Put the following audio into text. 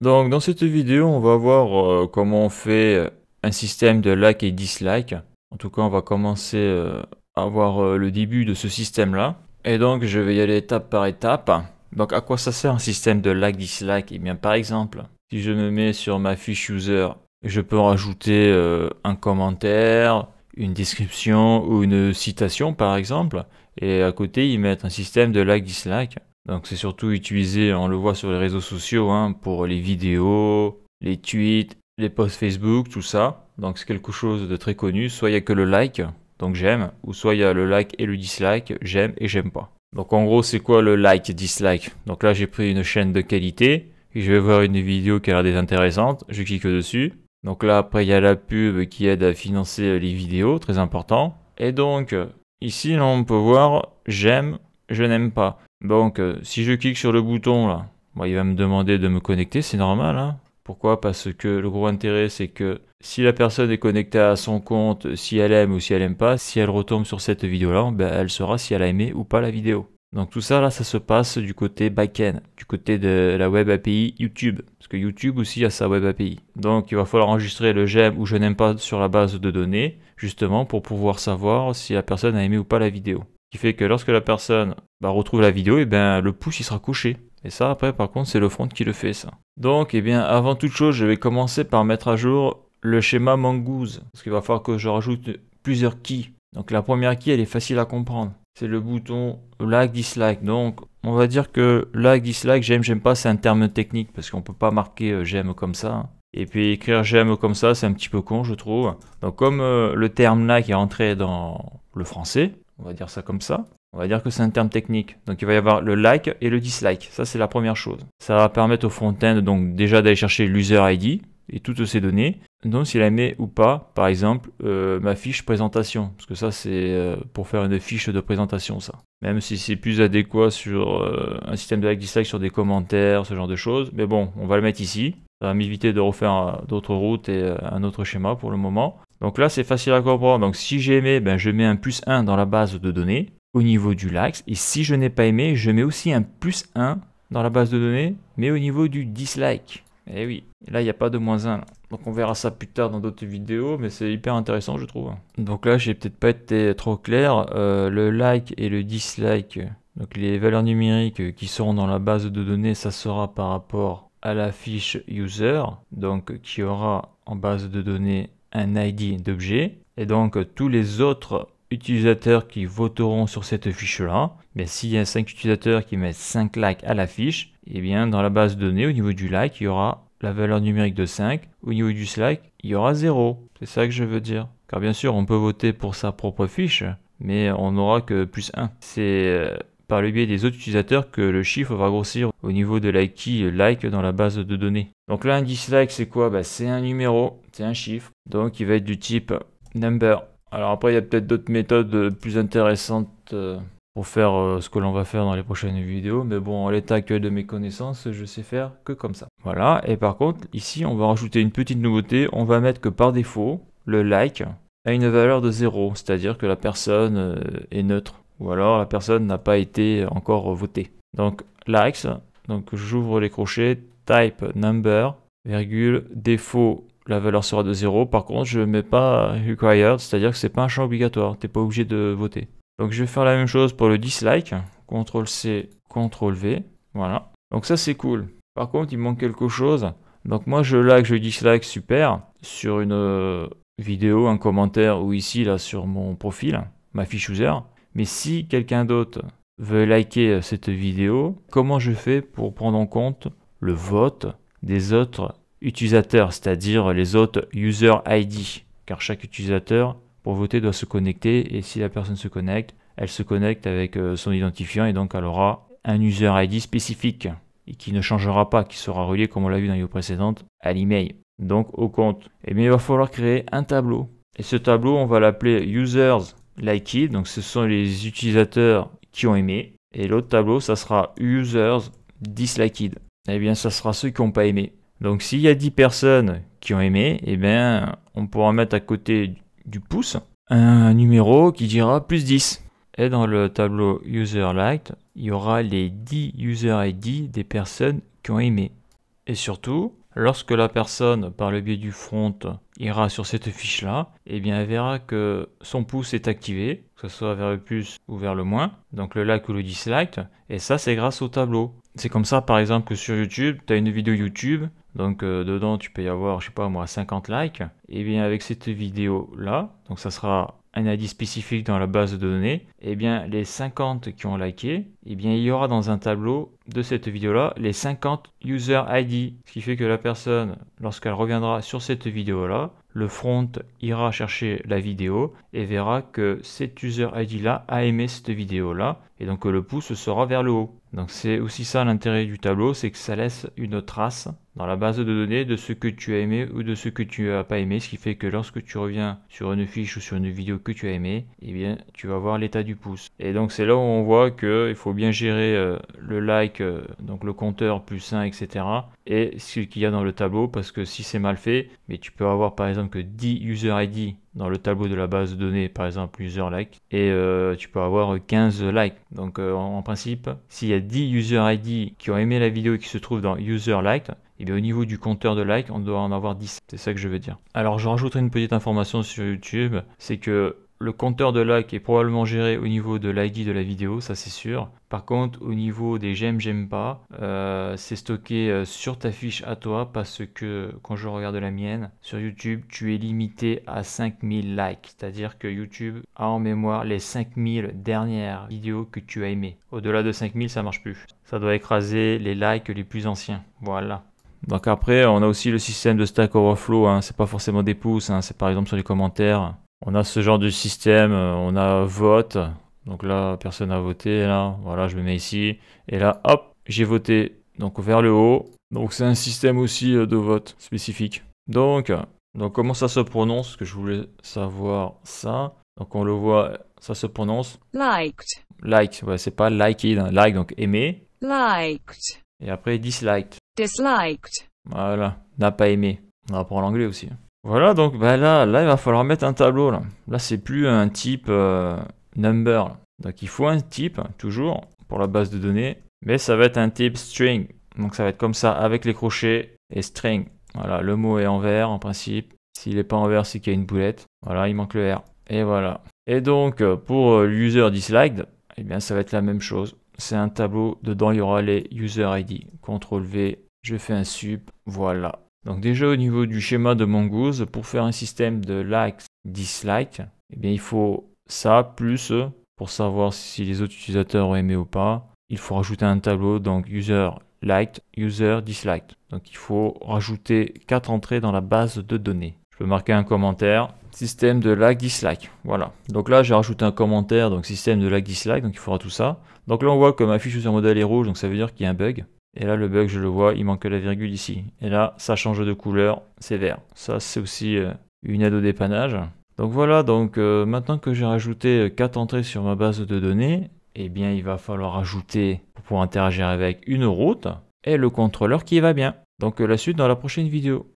Donc dans cette vidéo, on va voir euh, comment on fait euh, un système de like et dislike. En tout cas, on va commencer euh, à voir le début de ce système-là. Et donc, je vais y aller étape par étape. Donc, à quoi ça sert un système de like-dislike Et eh bien, par exemple, si je me mets sur ma fiche user, je peux rajouter un commentaire, une description ou une citation, par exemple. Et à côté, ils mettent un système de like-dislike. Donc c'est surtout utilisé, on le voit sur les réseaux sociaux, hein, pour les vidéos, les tweets, les posts Facebook, tout ça. Donc c'est quelque chose de très connu. Soit il n'y a que le like, donc j'aime, ou soit il y a le like et le dislike, j'aime et j'aime pas. Donc en gros c'est quoi le like, dislike Donc là j'ai pris une chaîne de qualité, et je vais voir une vidéo qui a l'air désintéressante, je clique dessus. Donc là après il y a la pub qui aide à financer les vidéos, très important. Et donc ici on peut voir j'aime, je n'aime pas. Donc, euh, si je clique sur le bouton, là, bah, il va me demander de me connecter, c'est normal. Hein. Pourquoi Parce que le gros intérêt, c'est que si la personne est connectée à son compte, si elle aime ou si elle n'aime pas, si elle retombe sur cette vidéo-là, ben, elle saura si elle a aimé ou pas la vidéo. Donc tout ça, là, ça se passe du côté back-end, du côté de la web API YouTube. Parce que YouTube aussi a sa web API. Donc il va falloir enregistrer le j'aime ou je n'aime pas sur la base de données, justement, pour pouvoir savoir si la personne a aimé ou pas la vidéo qui fait que lorsque la personne bah, retrouve la vidéo, et eh ben, le pouce il sera couché. Et ça après par contre c'est le front qui le fait ça. Donc et eh bien avant toute chose je vais commencer par mettre à jour le schéma Mongoose. Parce qu'il va falloir que je rajoute plusieurs keys. Donc la première key elle est facile à comprendre. C'est le bouton like dislike. Donc on va dire que like dislike j'aime j'aime pas c'est un terme technique parce qu'on ne peut pas marquer euh, j'aime comme ça. Et puis écrire j'aime comme ça, c'est un petit peu con, je trouve. Donc comme euh, le terme Like » est entré dans le français, on va dire ça comme ça. On va dire que c'est un terme technique. Donc il va y avoir le like et le dislike. Ça c'est la première chose. Ça va permettre au front-end donc déjà d'aller chercher l'user ID et toutes ces données. Donc s'il aimait ou pas, par exemple, euh, ma fiche présentation. Parce que ça c'est euh, pour faire une fiche de présentation ça. Même si c'est plus adéquat sur euh, un système de like-dislike sur des commentaires, ce genre de choses. Mais bon, on va le mettre ici. Ça va m'éviter de refaire euh, d'autres routes et euh, un autre schéma pour le moment. Donc là, c'est facile à comprendre. Donc si j'ai aimé, ben, je mets un plus 1 dans la base de données au niveau du like. Et si je n'ai pas aimé, je mets aussi un plus 1 dans la base de données, mais au niveau du dislike. et eh oui, là, il n'y a pas de moins 1. Donc on verra ça plus tard dans d'autres vidéos, mais c'est hyper intéressant, je trouve. Donc là, j'ai peut-être pas été trop clair. Euh, le like et le dislike, donc les valeurs numériques qui seront dans la base de données, ça sera par rapport à la fiche user, donc qui aura en base de données un ID d'objet. Et donc tous les autres utilisateurs qui voteront sur cette fiche-là, mais ben, s'il y a 5 utilisateurs qui mettent 5 likes à la fiche, et eh bien dans la base de données, au niveau du like, il y aura la valeur numérique de 5. Au niveau du slack il y aura 0. C'est ça que je veux dire. Car bien sûr, on peut voter pour sa propre fiche, mais on n'aura que plus 1. C'est euh, par le biais des autres utilisateurs que le chiffre va grossir au niveau de la key like dans la base de données. Donc là, un dislike, c'est quoi bah, C'est un numéro, c'est un chiffre, donc il va être du type number. Alors après, il y a peut-être d'autres méthodes plus intéressantes euh, pour faire euh, ce que l'on va faire dans les prochaines vidéos, mais bon, en l'état actuel de mes connaissances, je sais faire que comme ça. Voilà, et par contre, ici, on va rajouter une petite nouveauté, on va mettre que par défaut, le like a une valeur de 0, c'est-à-dire que la personne euh, est neutre ou alors la personne n'a pas été encore votée. Donc likes, donc j'ouvre les crochets, type number, virgule, défaut, la valeur sera de 0. Par contre, je ne mets pas required, c'est-à-dire que c'est pas un champ obligatoire, tu n'es pas obligé de voter. Donc je vais faire la même chose pour le dislike, CTRL C, CTRL V, voilà. Donc ça c'est cool. Par contre, il manque quelque chose. Donc moi je like, je dislike, super, sur une euh, vidéo, un commentaire ou ici là sur mon profil, ma fiche user. Mais si quelqu'un d'autre veut liker euh, cette vidéo, comment je fais pour prendre en compte le vote des autres utilisateurs, c'est-à-dire les autres user ID Car chaque utilisateur, pour voter, doit se connecter et si la personne se connecte, elle se connecte avec euh, son identifiant et donc elle aura un user ID spécifique et qui ne changera pas, qui sera relié, comme on l'a vu dans la vidéo précédente, à l'email, donc au compte. Et eh bien il va falloir créer un tableau. Et ce tableau, on va l'appeler users Liked, donc ce sont les utilisateurs qui ont aimé. Et l'autre tableau, ça sera users disliked. Eh bien, ça sera ceux qui n'ont pas aimé. Donc s'il y a 10 personnes qui ont aimé, eh bien, on pourra mettre à côté du pouce un numéro qui dira plus 10. Et dans le tableau user liked, il y aura les 10 user ID des personnes qui ont aimé. Et surtout, Lorsque la personne, par le biais du front, ira sur cette fiche-là, eh bien, elle verra que son pouce est activé, que ce soit vers le plus ou vers le moins, donc le like ou le dislike, et ça, c'est grâce au tableau. C'est comme ça, par exemple, que sur YouTube, tu as une vidéo YouTube, donc euh, dedans, tu peux y avoir, je sais pas moi, 50 likes, et eh bien, avec cette vidéo-là, donc ça sera un ID spécifique dans la base de données, et eh bien les 50 qui ont liké, et eh bien il y aura dans un tableau de cette vidéo-là les 50 user ID, ce qui fait que la personne, lorsqu'elle reviendra sur cette vidéo-là, le front ira chercher la vidéo et verra que cet user ID-là a aimé cette vidéo-là, et donc le pouce sera vers le haut. Donc c'est aussi ça l'intérêt du tableau, c'est que ça laisse une trace dans la base de données de ce que tu as aimé ou de ce que tu n'as pas aimé, ce qui fait que lorsque tu reviens sur une fiche ou sur une vidéo que tu as aimé, eh bien tu vas voir l'état du pouce. Et donc c'est là où on voit qu'il faut bien gérer euh, le like, euh, donc le compteur plus 1, etc. et ce qu'il y a dans le tableau, parce que si c'est mal fait, mais tu peux avoir par exemple que 10 user ID dans le tableau de la base de données, par exemple user like, et euh, tu peux avoir 15 likes. Donc euh, en principe, s'il y a 10 user ID qui ont aimé la vidéo et qui se trouvent dans user like, et eh bien au niveau du compteur de likes, on doit en avoir 10. C'est ça que je veux dire. Alors je rajouterai une petite information sur YouTube, c'est que le compteur de likes est probablement géré au niveau de l'ID de la vidéo, ça c'est sûr. Par contre, au niveau des j'aime, j'aime pas, euh, c'est stocké euh, sur ta fiche à toi parce que quand je regarde la mienne, sur YouTube, tu es limité à 5000 likes. C'est-à-dire que YouTube a en mémoire les 5000 dernières vidéos que tu as aimées. Au-delà de 5000, ça marche plus. Ça doit écraser les likes les plus anciens. Voilà. Donc après, on a aussi le système de Stack Overflow. Hein. ce n'est pas forcément des pouces, hein. c'est par exemple sur les commentaires on a ce genre de système, euh, on a vote. Donc là, personne n'a voté. Là, voilà, je me mets ici. Et là, hop, j'ai voté. Donc vers le haut. Donc c'est un système aussi euh, de vote spécifique. Donc, donc comment ça se prononce que je voulais savoir ça. Donc on le voit, ça se prononce. Liked. like ouais, c'est pas liked. Hein. Like, donc aimé. Liked. Et après disliked. Disliked. Voilà, n'a pas aimé. On apprend l'anglais aussi. Voilà, donc bah, là, là, il va falloir mettre un tableau. Là, c'est plus un type euh, number. Donc il faut un type, toujours, pour la base de données. Mais ça va être un type string. Donc ça va être comme ça, avec les crochets et string. Voilà, le mot est en vert en principe. S'il n'est pas en vert, c'est qu'il y a une boulette. Voilà, il manque le R. Et voilà. Et donc, euh, pour euh, l'user disliked, eh bien, ça va être la même chose. C'est un tableau. Dedans, il y aura les user ID. CTRL V. Je fais un sup. Voilà. Donc déjà au niveau du schéma de Mongoose, pour faire un système de like-dislike, eh bien il faut ça plus pour savoir si les autres utilisateurs ont aimé ou pas. Il faut rajouter un tableau donc user liked, user disliked. Donc il faut rajouter quatre entrées dans la base de données. Je peux marquer un commentaire, système de like dislike. Voilà. Donc là j'ai rajouté un commentaire donc système de like dislike donc il faudra tout ça. Donc là on voit que ma fiche user modèle est rouge donc ça veut dire qu'il y a un bug. Et là, le bug, je le vois, il manque la virgule ici. Et là, ça change de couleur, c'est vert. Ça, c'est aussi euh, une aide au dépannage. Donc voilà, donc euh, maintenant que j'ai rajouté 4 euh, entrées sur ma base de données, eh bien, il va falloir ajouter, pour pouvoir interagir avec, une route et le contrôleur qui va bien. Donc la suite dans la prochaine vidéo.